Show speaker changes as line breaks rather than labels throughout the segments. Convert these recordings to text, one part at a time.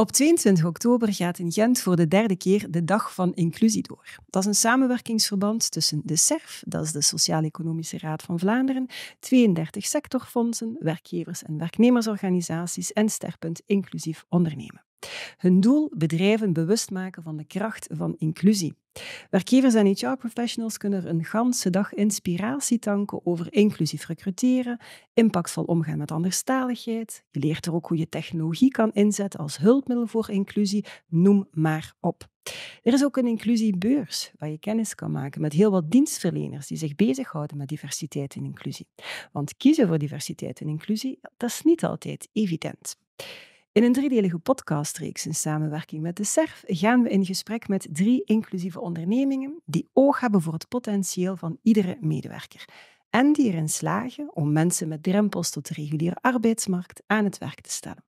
Op 22 oktober gaat in Gent voor de derde keer de Dag van Inclusie door. Dat is een samenwerkingsverband tussen de SERF, dat is de Sociaal-Economische Raad van Vlaanderen, 32 sectorfondsen, werkgevers- en werknemersorganisaties en Sterpunt Inclusief Ondernemen. Hun doel bedrijven bewust maken van de kracht van inclusie. Werkgevers en HR-professionals kunnen er een ganse dag inspiratie tanken over inclusief recruteren, impactvol omgaan met anderstaligheid. Je leert er ook hoe je technologie kan inzetten als hulpmiddel voor inclusie. Noem maar op. Er is ook een inclusiebeurs waar je kennis kan maken met heel wat dienstverleners die zich bezighouden met diversiteit en inclusie. Want kiezen voor diversiteit en inclusie, dat is niet altijd evident. In een driedelige podcastreeks in samenwerking met de SERF gaan we in gesprek met drie inclusieve ondernemingen die oog hebben voor het potentieel van iedere medewerker en die erin slagen om mensen met drempels tot de reguliere arbeidsmarkt aan het werk te stellen.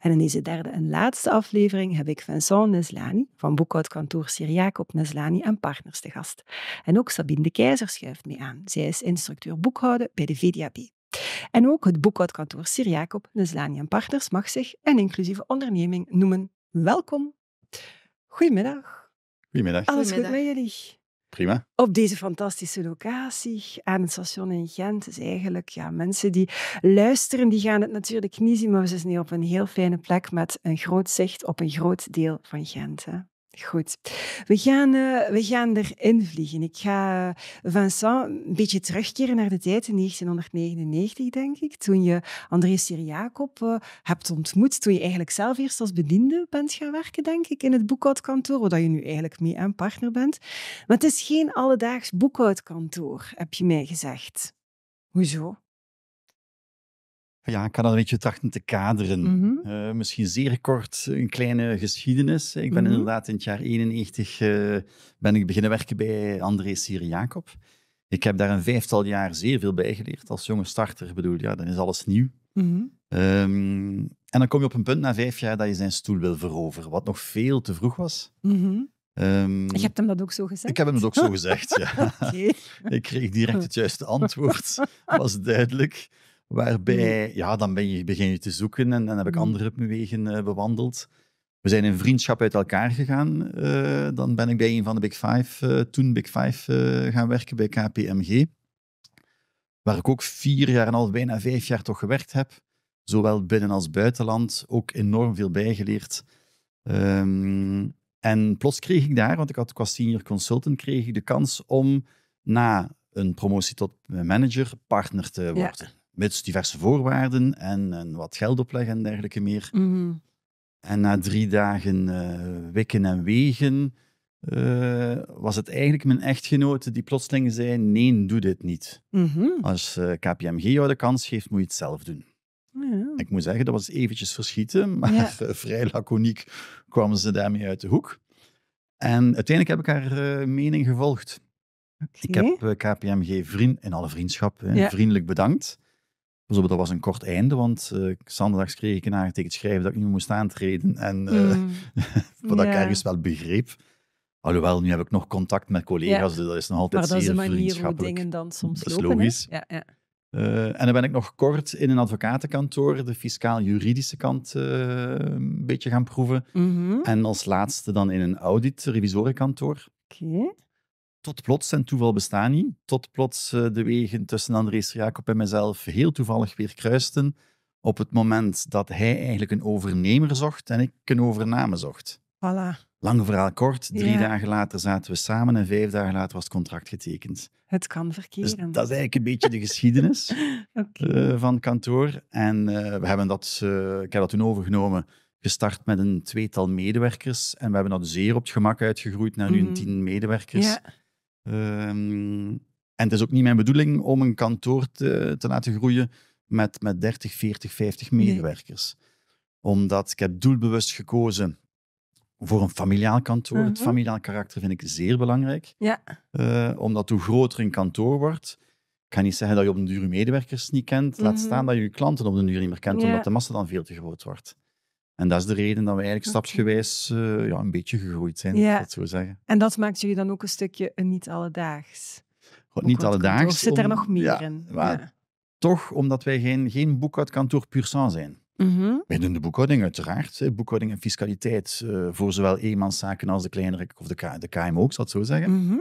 En in deze derde en laatste aflevering heb ik Vincent Neslani van boekhoudkantoor Sir Jacob Neslani en Partners te gast. En ook Sabine de Keizer schuift mee aan. Zij is instructeur boekhouden bij de VDAB. En ook het boekhoudkantoor Sir Jacob, Zlani en Partners mag zich een inclusieve onderneming noemen. Welkom. Goedemiddag. Goedemiddag. Alles goed met jullie? Prima. Op deze fantastische locatie aan het station in Gent. Dus eigenlijk, ja, mensen die luisteren, die gaan het natuurlijk niet zien, maar we zijn nu op een heel fijne plek met een groot zicht op een groot deel van Gent. Hè? Goed. We gaan, eh, we gaan erin vliegen. Ik ga eh, Vincent een beetje terugkeren naar de tijd in 1999, denk ik. Toen je André Siriacop uh, eh, hebt ontmoet. Toen je eigenlijk zelf eerst als bediende bent gaan werken, denk ik, in het boekhoudkantoor. Waar je nu eigenlijk mee aan partner bent. Maar het is geen alledaags boekhoudkantoor, heb je mij gezegd. Hoezo?
Ja, ik kan dat een beetje trachten te kaderen. Mhm. Eh, misschien zeer kort een kleine geschiedenis. Ik ben mhm. inderdaad in het jaar 91 eh, ben ik beginnen werken bij André Sire jacob Ik heb daar een vijftal jaar zeer veel bij geleerd. Als jonge starter bedoel, ja, dan is alles nieuw. Mhm. Ehm, en dan kom je op een punt na vijf jaar dat je zijn stoel wil veroveren, wat nog veel te vroeg was. Um, je hebt
hem dat ook zo gezegd? Ik heb hem dat ook zo gezegd, ja.
Ik kreeg direct het juiste antwoord, was duidelijk. Waarbij, mm. ja, dan ben begin je te zoeken en dan heb ik mm. andere wegen eh, bewandeld. We zijn in vriendschap uit elkaar gegaan. Eh, dan ben ik bij een van de Big Five, eh, toen Big Five, gaan werken bij KPMG. Waar ik ook vier jaar en al, bijna vijf jaar toch gewerkt heb. Zowel binnen als buitenland. Ook enorm veel bijgeleerd. Ehm, en plots kreeg ik daar, want ik, had, ik senior consultant, kreeg ik de kans om na een promotie tot manager partner te worden met diverse voorwaarden en, en wat geld opleggen en dergelijke meer. Mhm. En na drie dagen eh, wikken en wegen eh, was het eigenlijk mijn echtgenote die plotseling zei: Nee, doe dit niet. Mhm. Als eh, KPMG jou de kans geeft, moet je het zelf doen.
Ja. Ik moet
zeggen, dat was eventjes verschieten, maar vrij laconiek kwamen ze daarmee uit de hoek. En uiteindelijk heb ik haar mening gevolgd. Ik heb KPMG vriend, in alle vriendschap vriendelijk bedankt. Zo, dus dat was een kort einde, want uh, kreeg ik een aangetekend schrijven dat ik niet meer moest aantreden. En uh, ik ergens wel begreep. Alhoewel, nu heb ik nog contact met collega's, dus dat is nog altijd zeer vriendschappelijk. Maar dat is een manier hoe dingen
dan soms dat lopen. Is logisch. Ja, ja.
Eh, en dan ben ik nog kort in een advocatenkantoor de fiscaal-juridische kant een beetje gaan proeven. Mhm. En als laatste dan in een audit-revisorenkantoor. Oké tot plots, en toeval bestaan niet, tot plots eh, de wegen tussen Andries Jacob en mezelf heel toevallig weer kruisten op het moment dat hij eigenlijk een overnemer zocht en ik een overname zocht. Voilà. Lang verhaal kort, drie dagen later zaten we samen en vijf dagen later was het contract getekend.
Het kan dus verkeren. dat is
eigenlijk een beetje de geschiedenis okay. Eh, van kantoor. En eh, we hebben dat, ik heb dat toen overgenomen, gestart met een tweetal medewerkers. En we hebben dat zeer op het gemak uitgegroeid naar nu mm tien medewerkers. Ja. Ehm, en het is ook niet mijn bedoeling om een kantoor te, te laten groeien met, met 30, 40, 50 medewerkers. Omdat ik heb doelbewust gekozen voor een familiaal kantoor. Het mhm. familiaal karakter vind ik zeer belangrijk. Ja. Eh, omdat hoe groter een kantoor wordt, ik niet zeggen dat je op de duur medewerkers niet kent. Laat mhm. staan dat je je klanten op de duur niet meer kent, omdat de massa dan veel te groot wordt. En dat is de reden dat we eigenlijk stapsgewijs eh, ja, een beetje gegroeid zijn, ja. dat zo zeggen.
En dat maakt jullie dan ook een stukje een niet alledaags.
niet alledaags. Of zit er nog meer in? toch, omdat wij geen, geen boekhoudkantoor pur sang zijn.
Mm Wij
doen de boekhouding uiteraard, boekhouding en fiscaliteit eh, voor zowel eenmanszaken als de kleinere, of de, de KMO, ik zal het zo zeggen. Mhm.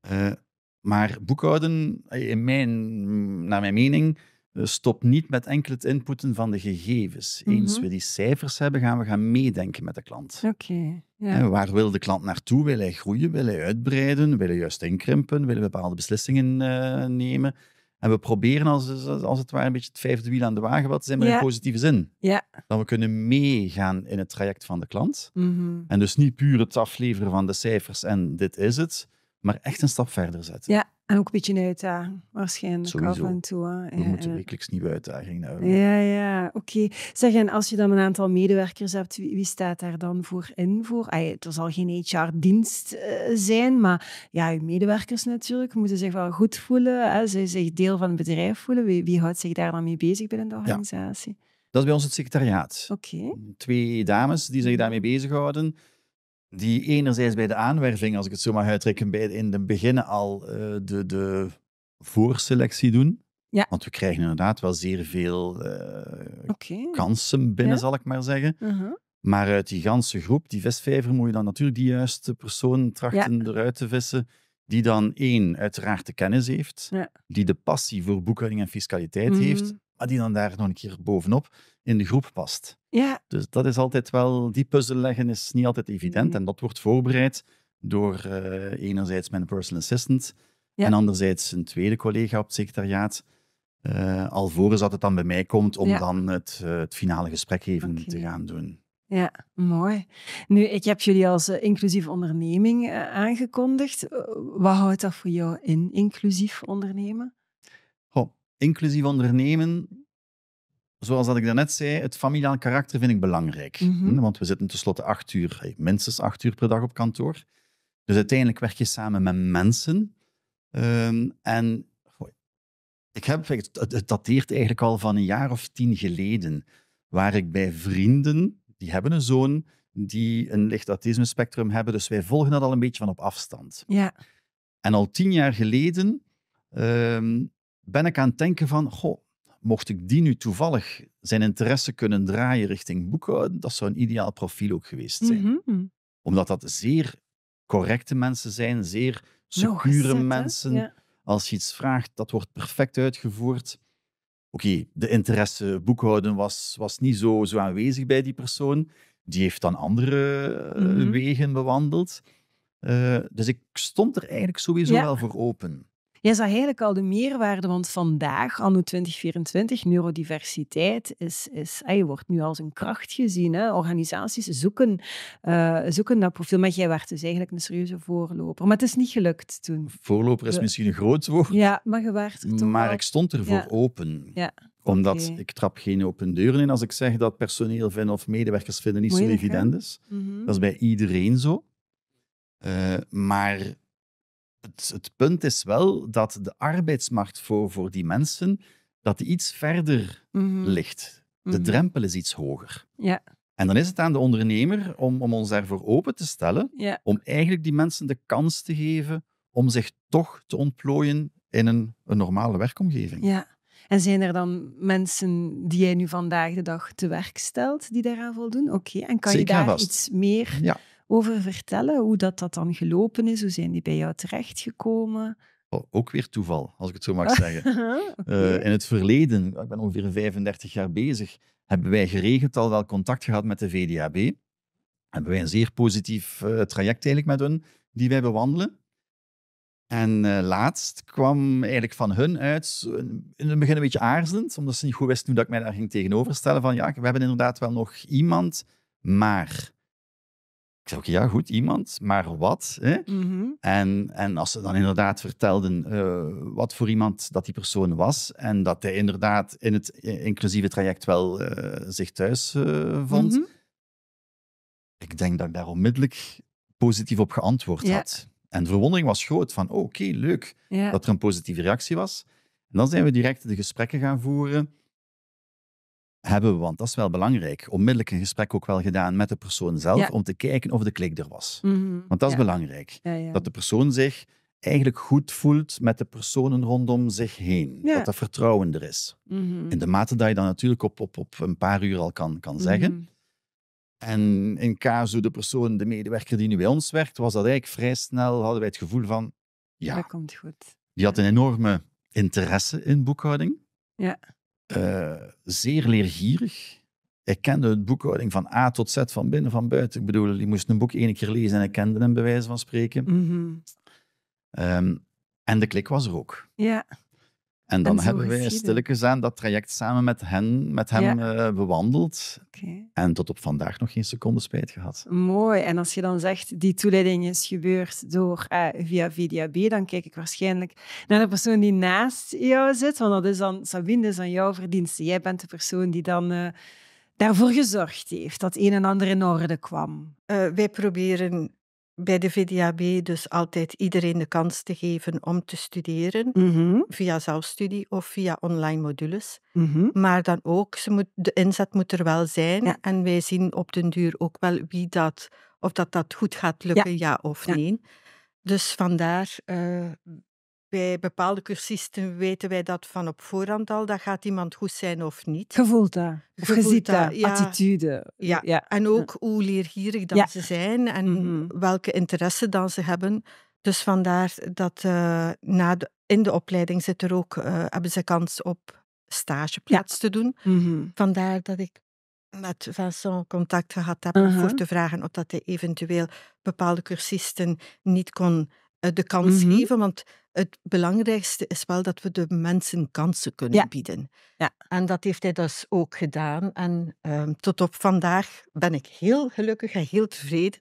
Eh, maar boekhouden, in mijn, naar mijn mening, eh, stop niet met enkel het inputten van de gegevens. Eens mhm. we die cijfers hebben, gaan we gaan meedenken met de
klant. Oké.
Waar wil de klant naartoe? Wil hij groeien? Wil hij uitbreiden? Wil hij juist inkrimpen? Wil hij bepaalde beslissingen eh, nemen? En we proberen als, als het ware een beetje het vijfde wiel aan de wagen wat te zijn, maar in positieve zin. Ja. Dat we kunnen meegaan in het traject van de klant. Mhm. En dus niet puur het afleveren van de cijfers en dit is het, maar echt een stap verder zetten. Ja,
en ook een beetje een uitdaging, waarschijnlijk af en toe. Hè. We moeten
wekelijks nieuwe uitdagingen hebben. Ja,
ja, oké. Okay. als je dan een aantal medewerkers hebt, wie, wie staat daar dan voor in? Voor? Ay, er zal geen HR-dienst eh, zijn, maar ja, je medewerkers natuurlijk moeten zich wel goed voelen. Hè. Ze zich deel van het bedrijf voelen. Wie, wie, houdt zich daar dan mee bezig binnen de organisatie? Ja.
Dat is bij ons het secretariaat. Oké. Twee dames die zich mhm. daarmee bezighouden die enerzijds bij de aanwerving, als ik het zo mag uittrekken, in de beginnen al eh, de, de voorselectie doen. Ja. Want we krijgen inderdaad wel zeer veel eh, kansen binnen, zal ik maar zeggen. Uh Maar uit die ganse groep, die vestvijver, moet je dan natuurlijk die juiste persoon trachten eruit te vissen. Die dan één, uiteraard de kennis heeft. Die de passie voor boekhouding en fiscaliteit heeft. Mm-hmm. Maar die dan daar nog een keer bovenop in de groep past. Ja. Dus dat is altijd wel, die puzzel leggen is niet altijd evident. Mhm. En dat wordt voorbereid door eh, enerzijds mijn personal assistant en anderzijds een tweede collega op het secretariaat. Uh, alvorens dat het dan bij mij komt om dan het, eh, het, finale gesprek even te gaan doen.
Ja, mooi. Nu, ik heb jullie als inclusief onderneming aangekondigd. wat houdt dat voor jou in, inclusief ondernemen?
Oh, inclusief ondernemen zoals dat ik daarnet zei, het familiaal karakter vind ik belangrijk. Mhm. Hm, want we zitten tenslotte acht uur, minstens acht uur per dag op kantoor. Dus uiteindelijk werk je samen met mensen. Ehm, en ik heb, het dateert eigenlijk al van een jaar of tien geleden, waar ik bij vrienden, die hebben een zoon, die een licht autisme-spectrum hebben. Dus wij volgen dat al een beetje van op afstand. Ja. En al tien jaar geleden ehm, ben ik aan het denken van, goh, mocht ik die nu toevallig zijn interesse kunnen draaien richting boekhouden, dat zou een ideaal profiel ook geweest zijn. Mhm. Omdat dat zeer correcte mensen zijn, zeer secure mensen. Als je iets vraagt, dat wordt perfect uitgevoerd. Oké, de interesse boekhouden was, was niet zo, zo aanwezig bij die persoon. Die heeft dan andere eh, mhm. wegen bewandeld. Eh, dus ik stond er eigenlijk sowieso wel voor open.
Jij zag eigenlijk al de meerwaarde, want vandaag, anno 2024, neurodiversiteit is, is ah, je wordt nu als een kracht gezien. Hè? Organisaties zoeken, eh, zoeken dat profiel, maar jij werd dus eigenlijk een serieuze voorloper. Maar het is niet gelukt toen.
Voorloper is misschien een groot woord. Ja,
maar je werd
Maar ik stond ervoor open. Ja omdat ik trap geen open deuren in als ik zeg dat personeel vinden of medewerkers vinden niet zo evident is. Mhm. Dat is bij iedereen zo. Eh, maar het, het, punt is wel dat de arbeidsmarkt voor, voor die mensen dat die iets verder mhm. ligt. De mhm. drempel is iets hoger. Ja. En dan is het aan de ondernemer om, om ons daarvoor open te stellen, ja. om eigenlijk die mensen de kans te geven om zich toch te ontplooien in een, een normale werkomgeving.
Ja. En zijn er dan mensen die jij nu vandaag de dag te werk stelt die daaraan voldoen? Oké, en kan je daar iets meer ja over vertellen? Hoe dat, dat dan gelopen is? Hoe zijn die bij jou terechtgekomen?
Oh, ook weer toeval, als ik het zo mag zeggen. Eh, in het verleden, ik ben ongeveer 35 jaar bezig, hebben wij geregeld al wel contact gehad met de VDAB. Hebben wij een zeer positief eh, traject eigenlijk met hun, die wij bewandelen. En eh, laatst kwam eigenlijk van hun uit, in het begin een beetje aarzelend, omdat ze niet goed wisten hoe dat ik mij daar ging tegenoverstellen, van ja, we hebben inderdaad wel nog iemand, maar ik zei, oké, ja, goed, iemand, maar wat? Hè? Mhm. en, en als ze dan inderdaad vertelden eh, wat voor iemand dat die persoon was en dat hij inderdaad in het inclusieve traject wel eh, zich thuis eh, vond, mhm. ik denk dat ik daar onmiddellijk positief op geantwoord had. En de verwondering was groot van, oké, leuk dat er een positieve reactie was. En dan zijn we direct de gesprekken gaan voeren hebben we, want dat is wel belangrijk, onmiddellijk een gesprek ook wel gedaan met de persoon zelf, om te kijken of de klik er was. Mhm. Want dat is belangrijk. dat de persoon zich eigenlijk goed voelt met de personen rondom zich heen. Dat dat vertrouwen er is.
Mhm. In de mate
dat je dat natuurlijk op, op, op een paar uur al kan, kan zeggen. Mhm. En in caso, de persoon, de medewerker die nu bij ons werkt, was dat eigenlijk vrij snel, hadden wij het gevoel van,
ja, dat komt goed.
Die had een enorme interesse in boekhouding. Ja. Eh, zeer leergierig. Hij kende het boekhouding van A tot Z, van binnen, van buiten. Ik bedoel, die moest een boek één keer lezen en hij kende hem, bij wijze van spreken. Mhm. Ehm, en de klik was er ook. Ja. En dan hebben wij stilletjes aan dat traject samen met, hen, met hem eh, bewandeld. En tot op vandaag nog geen seconde spijt gehad.
Mooi. En als je dan zegt, die toeleiding is gebeurd door eh, via VDAB, dan kijk ik waarschijnlijk naar de persoon die naast jou zit. Want dat is dan, Sabine, dat is dan jouw verdienste. Jij
bent de persoon die dan... Eh, daarvoor gezorgd heeft dat een en ander in orde kwam? wij proberen bij de VDAB dus altijd iedereen de kans te geven om te studeren, mhm. via zelfstudie of via online modules. Mhm. Maar dan ook, ze moet, de inzet moet er wel zijn. En wij zien op den duur ook wel wie dat, of dat dat goed gaat lukken, ja, of nee. Dus vandaar eh, bij bepaalde cursisten weten wij dat van op voorhand al. Dat gaat iemand goed zijn of niet. Gevoeld dat. Of dat. Attitude. Ja. En ook hoe leergierig dan ze zijn en mhm. welke interesse dan ze hebben. Dus vandaar dat eh, na de, in de opleiding zit er ook, eh, hebben ze kans op stageplaats te doen. Mhm. Vandaar dat ik met Vincent contact gehad heb om voor te vragen of dat hij eventueel bepaalde cursisten niet kon eh, de kans mhm. geven. Want het belangrijkste is wel dat we de mensen kansen kunnen bieden. Ja. En dat heeft hij dus ook gedaan. En ehm, tot op vandaag ben ik heel gelukkig en heel tevreden.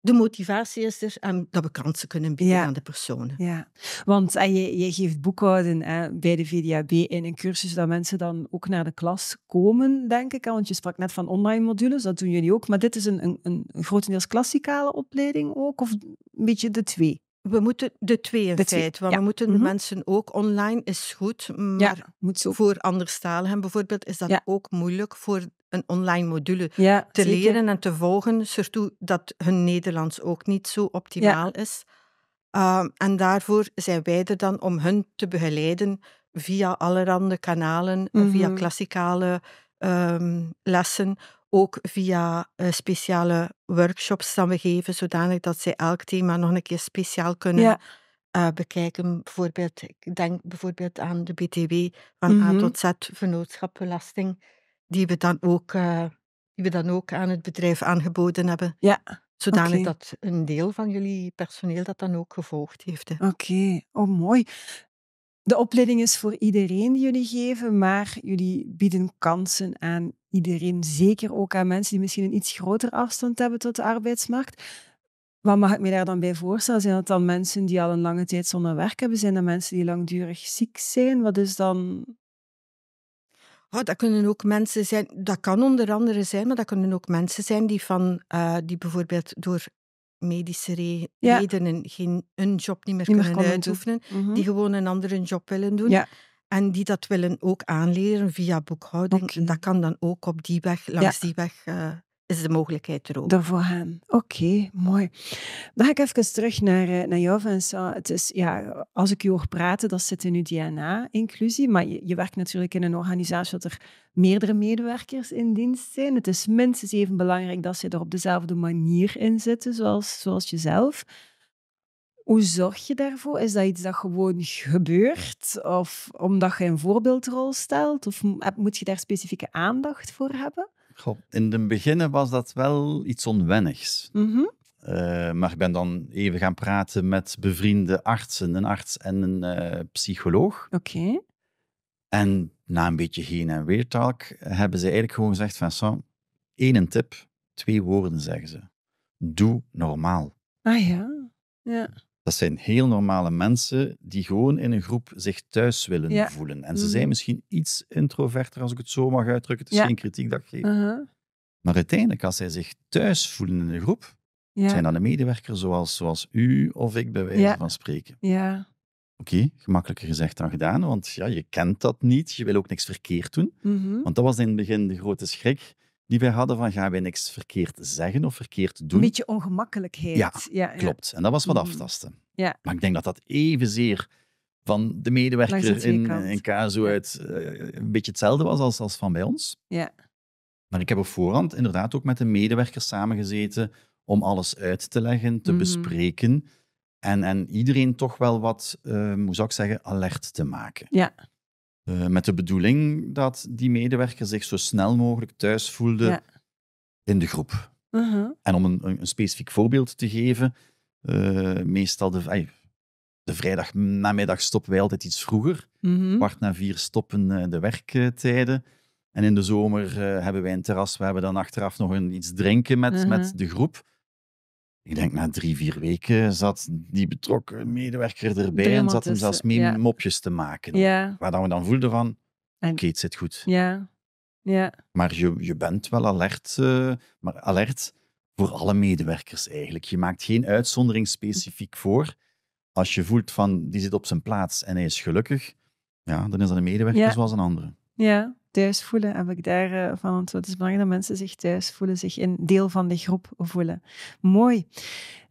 De motivatie is er en dat we kansen kunnen bieden aan de personen. Ja,
want en je, je geeft boekhouden hè, bij de VDAB in een cursus dat mensen dan ook naar de klas komen, denk ik. Want je sprak net van online modules, dat doen jullie ook. Maar dit is een, een, een
grotendeels klassikale opleiding ook, of een beetje de twee? We moeten de twee in want we moeten mhm. mensen ook online is goed, maar moet zo. voor anderstaligen bijvoorbeeld is dat ook moeilijk voor een online module te leren en te volgen, surtout dat hun Nederlands ook niet zo optimaal is. Ehm, en daarvoor zijn wij er dan om hun te begeleiden via allerhande kanalen, eh, via mhm. klassikale ehm, lessen, ook via eh, speciale workshops dan we geven, zodanig dat zij elk thema nog een keer speciaal kunnen eh, bekijken. Bijvoorbeeld, ik denk bijvoorbeeld aan de BTW van A mm-hmm. tot Z, vernootschapbelasting, die we dan ook, eh, die we dan ook aan het bedrijf aangeboden hebben. Ja. Zodanig dat een deel van jullie personeel dat dan ook gevolgd heeft. Oké, oh mooi. De opleiding is voor iedereen die jullie geven, maar jullie bieden
kansen aan iedereen. Zeker ook aan mensen die misschien een iets groter afstand hebben tot de arbeidsmarkt. Wat mag ik me daar dan bij voorstellen? Zijn dat dan mensen die al een lange tijd zonder werk
hebben? Zijn dat mensen die langdurig ziek zijn? Wat is dan Oh, dat kunnen ook mensen zijn, dat kan onder andere zijn, maar dat kunnen ook mensen zijn die, van, eh, die bijvoorbeeld door medische redenen geen een job niet meer kunnen uitoefenen, mhm. die gewoon een andere job willen doen. En die dat willen ook aanleren via boekhouding. Okay. Dat kan dan ook op die weg, langs die weg eh, is de mogelijkheid er ook. Daarvoor
Oké, mooi. Dan ga ik even terug naar, eh, naar jou, Vincent. Het is, ja, als ik je hoor praten, dat zit in uw DNA-inclusie. Maar je, je, werkt natuurlijk in een organisatie dat er meerdere medewerkers in dienst zijn. Het is minstens even belangrijk dat ze er op dezelfde manier in zitten, zoals, zoals jezelf. Hoe zorg je daarvoor? Is dat iets dat gewoon gebeurt? Of omdat je een voorbeeldrol stelt? Of moet je daar specifieke aandacht voor hebben?
In het begin was dat wel iets onwennigs. Mhm. Eh, maar ik ben dan even gaan praten met bevriende artsen, een arts en een eh, psycholoog. Oké. En na een beetje heen en weer talk hebben ze eigenlijk gewoon gezegd: van zo, één tip, twee woorden zeggen ze. Doe normaal.
Ah ja. ja.
Dat zijn heel normale mensen die gewoon in een groep zich thuis willen voelen. En ze mhm. zijn misschien iets introverter, als ik het zo mag uitdrukken. Het is geen kritiek dat ik geef. Uh Maar uiteindelijk, als zij zich thuis voelen in een groep, zijn dan de medewerker zoals, zoals u of ik, bij wijze van spreken. Ja. Oké, gemakkelijker gezegd dan gedaan, want ja, je kent dat niet. Je wil ook niks verkeerd doen. Mhm. Want dat was in het begin de grote schrik die wij hadden van gaan wij niks verkeerd zeggen of verkeerd doen. Een beetje
ongemakkelijkheid. Ja, ja, klopt. En
dat was wat mm. aftasten. Ja. Maar ik denk dat dat evenzeer van de medewerker in, in zo uit eh, een beetje hetzelfde was als, als van bij ons. Ja. Maar ik heb op voorhand inderdaad ook met de medewerkers samengezeten om alles uit te leggen, te mm-hmm. bespreken en, en iedereen toch wel wat, uh, hoe zou ik zeggen, alert te maken. Ja. Eh, met de bedoeling dat die medewerker zich zo snel mogelijk thuis voelde in de groep. Uh-huh. En om een, een, specifiek voorbeeld te geven, eh, meestal de, vrijdag namiddag stoppen wij altijd iets vroeger. -huh. Mm-hmm. na vier stoppen eh, de werktijden. En in de zomer hebben wij een terras. We hebben dan achteraf nog een, iets drinken met, uh-huh. met de groep ik denk na drie, vier weken zat die betrokken medewerker erbij en zat hem zelfs mee ja. mopjes te maken. Waar dan we dan voelden van, oké, het zit goed.
Ja. Ja.
Maar je, je bent wel alert, eh, maar alert voor alle medewerkers eigenlijk. Je maakt geen uitzondering specifiek voor. Als je voelt van, die zit op zijn plaats en hij is gelukkig, ja, dan is dat een medewerker zoals een andere.
Ja, thuis voelen, heb ik daarvan eh, van Het is belangrijk dat mensen zich thuis voelen, zich in deel van de groep voelen. Mooi.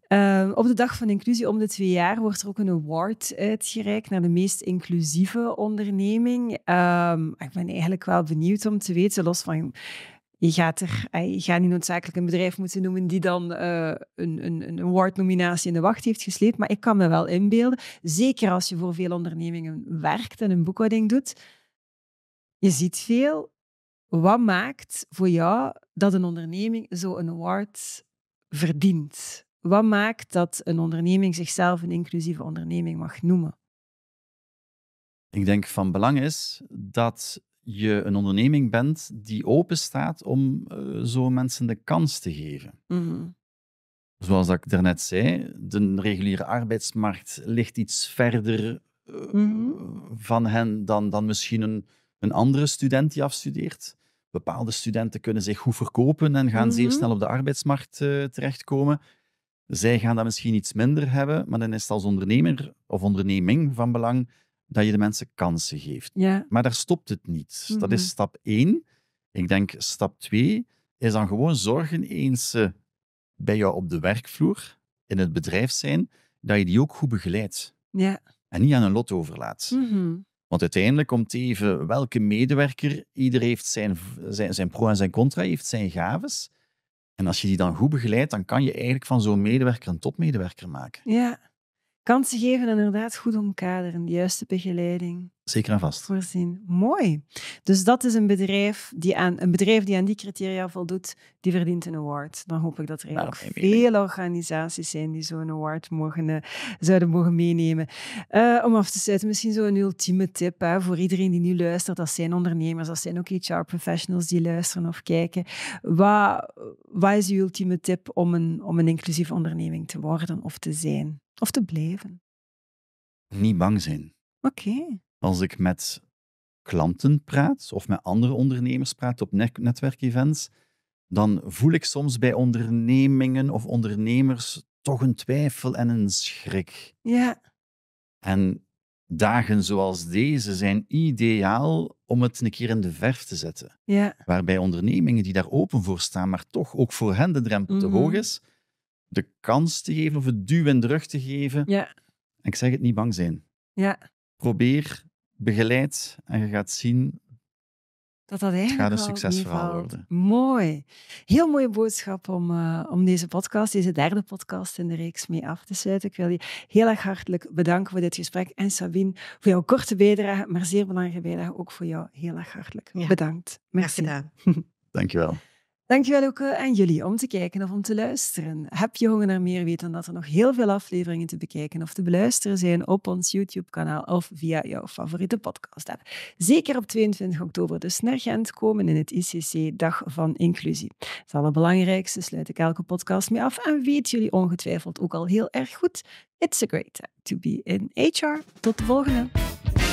Ehm, op de dag van inclusie om de twee jaar wordt er ook een award uitgereikt naar de meest inclusieve onderneming. Ehm, ik ben eigenlijk wel benieuwd om te weten, los van je gaat, er, eh, je gaat niet noodzakelijk een bedrijf moeten noemen die dan eh, een, een, een award-nominatie in de wacht heeft gesleept. Maar ik kan me wel inbeelden, zeker als je voor veel ondernemingen werkt en een boekhouding doet, je ziet veel. Wat maakt voor jou dat een onderneming zo'n award verdient? Wat maakt dat een onderneming zichzelf een inclusieve onderneming mag noemen?
Ik denk van belang is dat je een onderneming bent die open staat om eh, zo mensen de kans te geven. Mhm. Zoals dat ik daarnet zei, de reguliere arbeidsmarkt ligt iets verder eh, mhm. van hen dan, dan misschien een een andere student die afstudeert. Bepaalde studenten kunnen zich goed verkopen en gaan zeer mhm. snel op de arbeidsmarkt eh, terechtkomen. Zij gaan dat misschien iets minder hebben, maar dan is het als ondernemer of onderneming van belang dat je de mensen kansen geeft. Ja. Maar daar stopt het niet. Dat is mhm. stap één. Ik denk stap twee is dan gewoon zorgen eens eh, bij jou op de werkvloer, in het bedrijf zijn, dat je die ook goed begeleidt. Ja. En niet aan een lot overlaat. Mm want uiteindelijk komt even welke medewerker, ieder heeft zijn, zijn, zijn pro en zijn contra, heeft zijn gaves. En als je die dan goed begeleidt, dan kan je eigenlijk van zo'n medewerker een topmedewerker maken.
Ja, kansen geven en inderdaad goed omkaderen, de juiste begeleiding. Zeker en vast. Voorzien. Mooi. Dus dat is een bedrijf, die aan, een bedrijf die aan die criteria voldoet, die verdient een award. Dan hoop ik dat er heel veel organisaties zijn die zo'n award mogen, eh, zouden mogen meenemen. Eh, om af te sluiten, misschien zo'n ultieme tip hè, voor iedereen die nu luistert. Dat zijn ondernemers, dat zijn ook HR-professionals die luisteren of kijken. Wat, wat is uw ultieme tip om een, om een inclusieve onderneming te worden of te zijn? Of te blijven?
Niet bang zijn. Oké. Als ik met klanten praat of met andere ondernemers praat op netwerkevents, dan voel ik soms bij ondernemingen of ondernemers toch een twijfel en een schrik. Ja. En dagen zoals deze zijn ideaal om het een keer in de verf te zetten. Ja. Waarbij ondernemingen die daar open voor staan, maar toch ook voor hen de drempel te hoog mhm. is, de kans te geven of het duw in de rug te geven. Ja. Ik zeg het niet bang zijn. Ja. Probeer begeleid en je gaat zien
dat dat eigenlijk gaat een succesverhaal worden. Mooi. Heel mooie boodschap om, eh, om deze podcast, deze derde podcast in de reeks mee af te sluiten. Ik wil je heel erg hartelijk bedanken voor dit gesprek. En Sabine, voor jouw korte bijdrage, maar zeer belangrijke bijdrage ook voor jou. Heel erg hartelijk bedankt. Merci. Graag gedaan.
Dankjewel.
Dankjewel ook aan jullie om te kijken of om te luisteren. Heb je honger naar meer? weten? dan dat er nog heel veel afleveringen te bekijken of te beluisteren zijn op ons YouTube-kanaal of via jouw favoriete podcast app. Zeker op 22 oktober dus naar Gent komen in het ICC Dag van Inclusie. het allerbelangrijkste sluit ik elke podcast mee af en weet jullie ongetwijfeld ook al heel erg goed. It's a great time to be in HR. Tot de volgende!